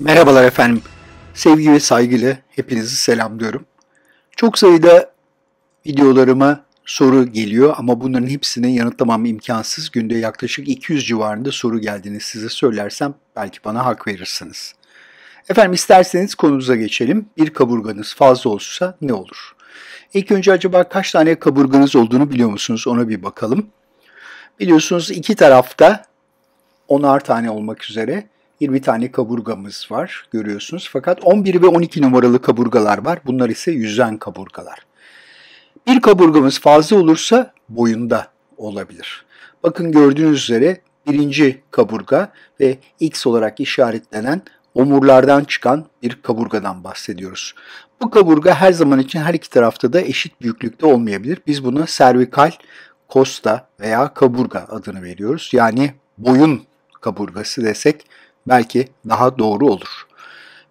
Merhabalar efendim. Sevgi ve saygıyla hepinizi selamlıyorum. Çok sayıda videolarıma soru geliyor ama bunların hepsini yanıtlamam imkansız. Günde yaklaşık 200 civarında soru geldiğini size söylersem belki bana hak verirsiniz. Efendim isterseniz konumuza geçelim. Bir kaburganız fazla olsa ne olur? İlk önce acaba kaç tane kaburganız olduğunu biliyor musunuz? Ona bir bakalım. Biliyorsunuz iki tarafta onar tane olmak üzere 20 tane kaburgamız var görüyorsunuz. Fakat 11 ve 12 numaralı kaburgalar var. Bunlar ise yüzen kaburgalar. Bir kaburgamız fazla olursa boyunda olabilir. Bakın gördüğünüz üzere birinci kaburga ve X olarak işaretlenen omurlardan çıkan bir kaburgadan bahsediyoruz. Bu kaburga her zaman için her iki tarafta da eşit büyüklükte olmayabilir. Biz buna servikal kosta veya kaburga adını veriyoruz. Yani boyun kaburgası desek belki daha doğru olur.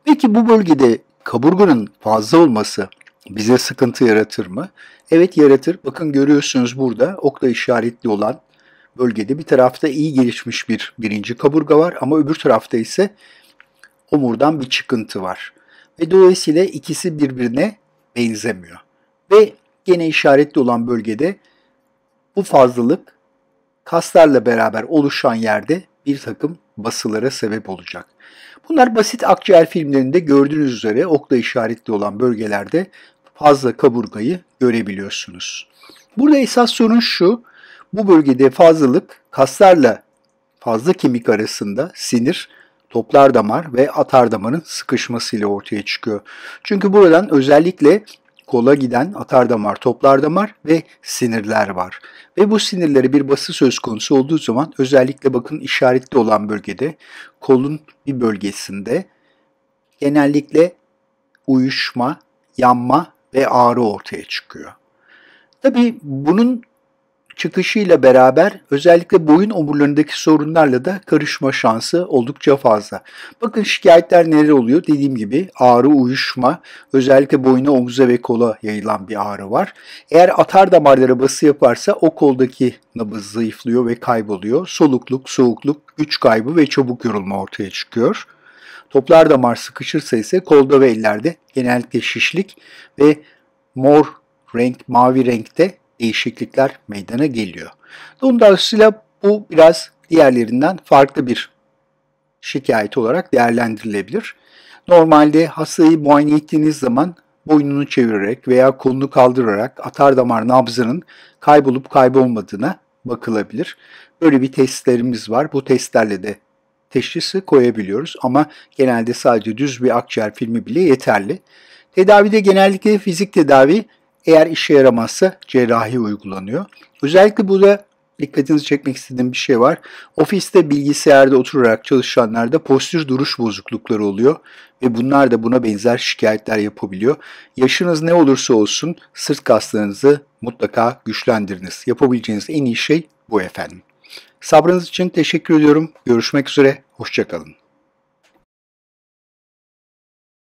Peki bu bölgede kaburganın fazla olması bize sıkıntı yaratır mı? Evet yaratır. Bakın görüyorsunuz burada okla işaretli olan bölgede bir tarafta iyi gelişmiş bir birinci kaburga var ama öbür tarafta ise omurdan bir çıkıntı var. Ve dolayısıyla ikisi birbirine benzemiyor. Ve gene işaretli olan bölgede bu fazlalık kaslarla beraber oluşan yerde bir takım basılara sebep olacak. Bunlar basit akciğer filmlerinde gördüğünüz üzere okla işaretli olan bölgelerde fazla kaburgayı görebiliyorsunuz. Burada esas sorun şu, bu bölgede fazlalık kaslarla fazla kemik arasında sinir, toplar damar ve atar damarın sıkışmasıyla ortaya çıkıyor. Çünkü buradan özellikle kola giden atar damar, toplar damar ve sinirler var. Ve bu sinirleri bir bası söz konusu olduğu zaman özellikle bakın işaretli olan bölgede kolun bir bölgesinde genellikle uyuşma, yanma ve ağrı ortaya çıkıyor. Tabii bunun çıkışıyla beraber özellikle boyun omurlarındaki sorunlarla da karışma şansı oldukça fazla. Bakın şikayetler neler oluyor? Dediğim gibi ağrı, uyuşma, özellikle boyuna, omuza ve kola yayılan bir ağrı var. Eğer atar damarlara bası yaparsa o koldaki nabız zayıflıyor ve kayboluyor. Solukluk, soğukluk, güç kaybı ve çabuk yorulma ortaya çıkıyor. Toplar damar sıkışırsa ise kolda ve ellerde genellikle şişlik ve mor renk, mavi renkte değişiklikler meydana geliyor. Dolayısıyla bu biraz diğerlerinden farklı bir şikayet olarak değerlendirilebilir. Normalde hastayı muayene ettiğiniz zaman boynunu çevirerek veya kolunu kaldırarak atar damar nabzının kaybolup kaybolmadığına bakılabilir. Böyle bir testlerimiz var. Bu testlerle de teşhisi koyabiliyoruz ama genelde sadece düz bir akciğer filmi bile yeterli. Tedavide genellikle fizik tedavi eğer işe yaramazsa cerrahi uygulanıyor. Özellikle burada dikkatinizi çekmek istediğim bir şey var. Ofiste bilgisayarda oturarak çalışanlarda postür duruş bozuklukları oluyor ve bunlar da buna benzer şikayetler yapabiliyor. Yaşınız ne olursa olsun sırt kaslarınızı mutlaka güçlendiriniz. Yapabileceğiniz en iyi şey bu efendim. Sabrınız için teşekkür ediyorum. Görüşmek üzere. Hoşçakalın.